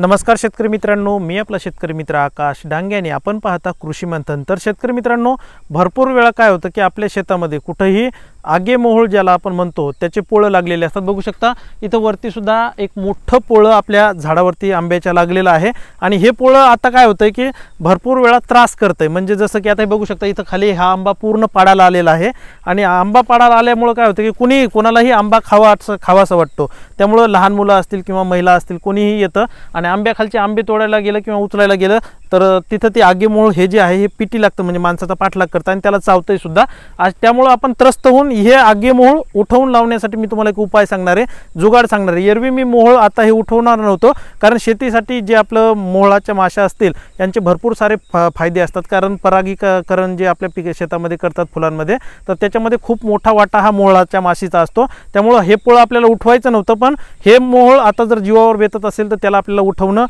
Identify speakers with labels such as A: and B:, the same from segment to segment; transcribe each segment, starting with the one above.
A: नमस्कार शेतकरी मित्रांनो मी आपला शेतकरी मित्र आकाश डांग्याने आपण पाहता कृषी मंथन तर शेतकरी मित्रांनो भरपूर वेळा काय होतं की आपल्या शेतामध्ये कुठंही आगे मोहोळ ज्याला आपण म्हणतो त्याचे पोळं लागलेले असतात बघू शकता इथं वरतीसुद्धा एक मोठं पोळं आपल्या झाडावरती आंब्याच्या लागलेलं आहे आणि हे पोळं आता काय होतं की भरपूर वेळा त्रास करतं म्हणजे जसं की आता हे बघू शकता इथं खाली हा आंबा पूर्ण पाडाला आलेला आहे आणि आंबा पाडाला आल्यामुळं काय होतं की कुणी कोणालाही आंबा खावा असं खावासा वाटतो त्यामुळं लहान मुलं असतील किंवा महिला असतील कोणीही येतं आणि आंब्याखालचे आंबे तोडायला गेलं किंवा उचलायला गेलं तर तिथं ते आगीमुळं हे जे आहे हे पिटी लागतं म्हणजे माणसाचा पाठलाग करतं आणि त्याला चावतंय सुद्धा आज त्यामुळं आपण त्रस्त होऊन हे आगीमोहळ उठवून लावण्यासाठी मी तुम्हाला एक उपाय सांगणार आहे जुगाड सांगणार आहे एरवी मी मोहळ आता हे उठवणार नव्हतो कारण शेतीसाठी जे आपलं मोहळाच्या माशा असतील यांचे भरपूर सारे फायदे असतात कारण परागीकरण जे आपल्या पिक शेतामध्ये करतात फुलांमध्ये तर त्याच्यामध्ये खूप मोठा वाटा हा मोहळाच्या माशीचा असतो त्यामुळं हे पोळं आपल्याला उठवायचं नव्हतं पण हे मोहळ आता जर जीवावर बेतत असेल तर त्याला आपल्याला उठवणं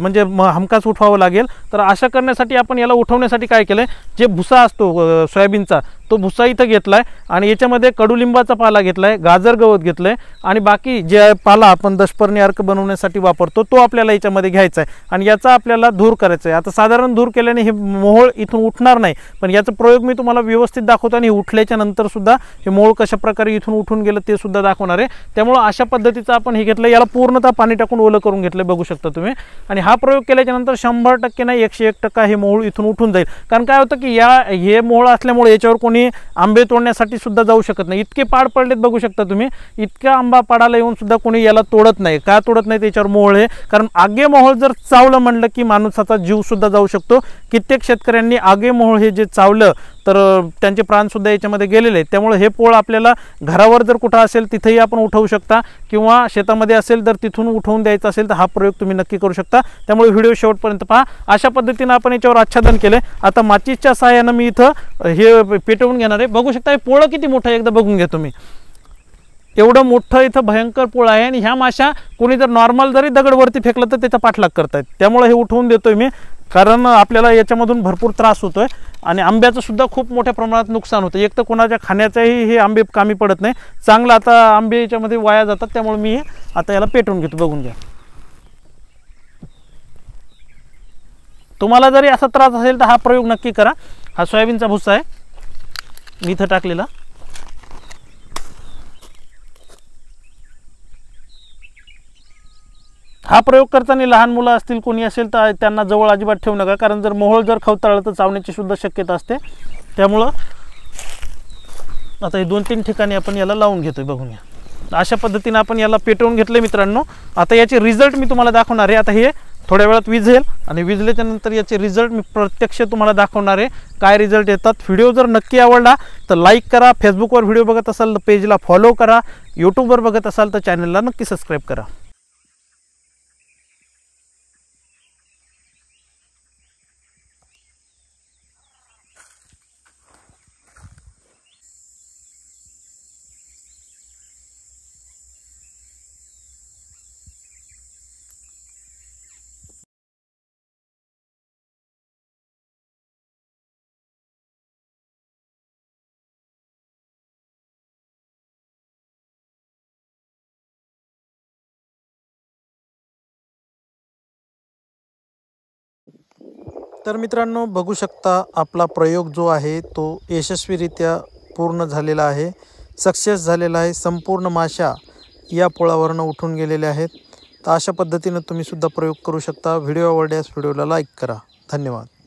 A: म्हणजे हमखास उठवा लागेल तर अशा करण्यासाठी आपण याला उठवण्यासाठी काय केलं जे भुसा असतो सोयाबीनचा तो भुसा इथं घेतला आहे आणि याच्यामध्ये कडुलिंबाचा पाला घेतला आहे गाजर गवत घेतलं आणि बाकी जे पाला आपण दशपर्णी अर्क बनवण्यासाठी वापरतो तो आपल्याला याच्यामध्ये घ्यायचा आहे आणि याचा आपल्याला धूर करायचा आहे आता साधारण धूर केल्याने हे मोहोळ इथून उठणार नाही पण याचा प्रयोग मी तुम्हाला व्यवस्थित दाखवतो आणि उठल्याच्या नंतरसुद्धा हे मोहोळ कशाप्रकारे इथून उठून गेलं ते सुद्धा दाखवणार आहे त्यामुळं अशा पद्धतीचं आपण हे घेतलं याला पूर्णतः पाणी टाकून ओलं करून घेतलं बघू शकता तुम्ही आणि हा प्रयोग केल्याच्यानंतर शंभर टक्के नाही एकशे एक टक्का हे मोहोळ इथून उठून जाईल कारण काय होतं की या हे मोहोळ असल्यामुळे याच्यावर कोणी आंबे तोडण्यासाठी सुद्धा जाऊ शकत नाही इतके पाड पडलेत बघू शकता तुम्ही इतक्या आंबा पाडाला येऊन सुद्धा कोणी याला तोडत नाही का तोडत नाही त्याच्यावर मोहळ आहे कारण आगे मोहळ जर चावलं म्हणलं की जीव सुद्धा जाऊ शकतो कित्येक शेतकऱ्यांनी आगे मोहळ हे जे चावलं तर त्यांचे प्राण सुद्धा याच्यामध्ये गेलेले आहेत त्यामुळे हे पोळ आपल्याला घरावर जर कुठं असेल तिथेही आपण उठवू शकता किंवा शेतामध्ये असेल तर तिथून उठवून द्यायचा असेल तर हा प्रयोग तुम्ही नक्की करू शकता त्यामुळे व्हिडिओ शेवटपर्यंत पहा अशा पद्धतीनं आपण याच्यावर आच्छादन केलं आता माचीसच्या सहाय्यानं मी इथं हे पेट घेणार आहे बघू शकता हे पोळं किती मोठं एकदा बघून घ्या तुम्ही एवढं मोठं इथं भयंकर पोळं आहे आणि ह्या माशा कोणी जर नॉर्मल जरी दगडवरती फेकलं तर त्याचा पाठलाग करतायत त्यामुळे हे उठवून देतोय मी कारण आपल्याला याच्यामधून भरपूर त्रास होतोय आणि आंब्याचं सुद्धा खूप मोठ्या प्रमाणात नुकसान होतं एक तर कोणाच्या खाण्याचंही हे आंबे कामी पडत नाही चांगलं आता आंबे याच्यामध्ये वाया जातात त्यामुळे मी आता याला पेटवून घेतो बघून घ्या तुम्हाला जरी असा त्रास असेल तर हा प्रयोग नक्की करा हा सोयाबीनचा भुस्सा आहे मी इथं टाकलेला हा प्रयोग करताना लहान मुलं असतील कोणी असेल तर त्यांना जवळ अजिबात ठेवू नका कारण जर मोहळ जर खवताळलं तर चावण्याची सुद्धा शक्यता असते त्यामुळं आता हे दोन तीन ठिकाणी आपण याला लावून घेतोय बघून या अशा पद्धतीने आपण याला पेटवून घेतलंय मित्रांनो आता याचे रिझल्ट मी तुम्हाला दाखवणार आहे आता हे थोड्या वेळात वीज येईल आणि विजल्याच्यानंतर याचे रिझल्ट मी प्रत्यक्ष तुम्हाला दाखवणार आहे काय रिझल्ट येतात व्हिडिओ जर नक्की आवडला तर लाईक करा फेसबुकवर व्हिडिओ बघत असाल तर पेजला फॉलो करा यूट्यूबवर बघत असाल तर चॅनलला नक्की सबस्क्राईब करा तर मित्रांनो बघू शकता आपला प्रयोग जो आहे तो यशस्वीरित्या पूर्ण झालेला आहे सक्सेस झालेला आहे संपूर्ण माशा या पोळावरनं उठून गेलेल्या आहेत तर अशा पद्धतीनं तुम्हीसुद्धा प्रयोग करू शकता व्हिडिओ आवडल्यास व्हिडिओला लाईक करा धन्यवाद